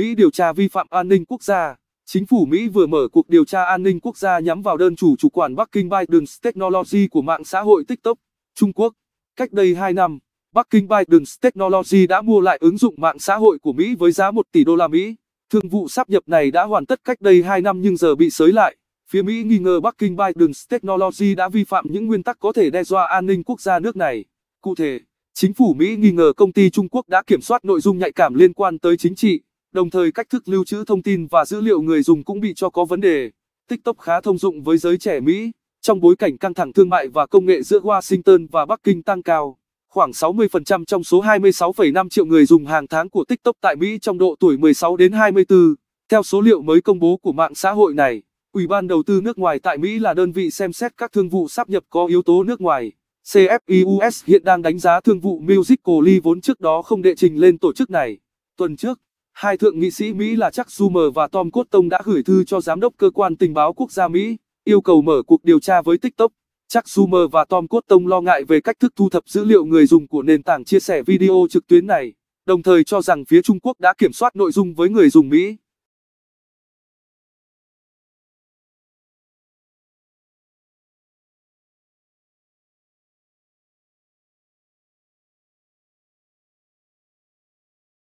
Mỹ điều tra vi phạm an ninh quốc gia. Chính phủ Mỹ vừa mở cuộc điều tra an ninh quốc gia nhắm vào đơn chủ chủ quản Bắc Kinh Biden's Technology của mạng xã hội TikTok, Trung Quốc. Cách đây 2 năm, Bắc Kinh Biden's Technology đã mua lại ứng dụng mạng xã hội của Mỹ với giá 1 tỷ đô la Mỹ. Thương vụ sáp nhập này đã hoàn tất cách đây 2 năm nhưng giờ bị sới lại. Phía Mỹ nghi ngờ Bắc Kinh Biden's Technology đã vi phạm những nguyên tắc có thể đe dọa an ninh quốc gia nước này. Cụ thể, chính phủ Mỹ nghi ngờ công ty Trung Quốc đã kiểm soát nội dung nhạy cảm liên quan tới chính trị đồng thời cách thức lưu trữ thông tin và dữ liệu người dùng cũng bị cho có vấn đề. TikTok khá thông dụng với giới trẻ Mỹ. Trong bối cảnh căng thẳng thương mại và công nghệ giữa Washington và Bắc Kinh tăng cao, khoảng 60% trong số 26,5 triệu người dùng hàng tháng của TikTok tại Mỹ trong độ tuổi 16 đến 24. Theo số liệu mới công bố của mạng xã hội này, Ủy ban đầu tư nước ngoài tại Mỹ là đơn vị xem xét các thương vụ sáp nhập có yếu tố nước ngoài. CFIUS hiện đang đánh giá thương vụ Musical.ly vốn trước đó không đệ trình lên tổ chức này. Tuần trước, Hai thượng nghị sĩ Mỹ là Chuck Schumer và Tom Cotton đã gửi thư cho Giám đốc Cơ quan Tình báo Quốc gia Mỹ, yêu cầu mở cuộc điều tra với TikTok. Chuck Schumer và Tom Cotton lo ngại về cách thức thu thập dữ liệu người dùng của nền tảng chia sẻ video trực tuyến này, đồng thời cho rằng phía Trung Quốc đã kiểm soát nội dung với người dùng Mỹ.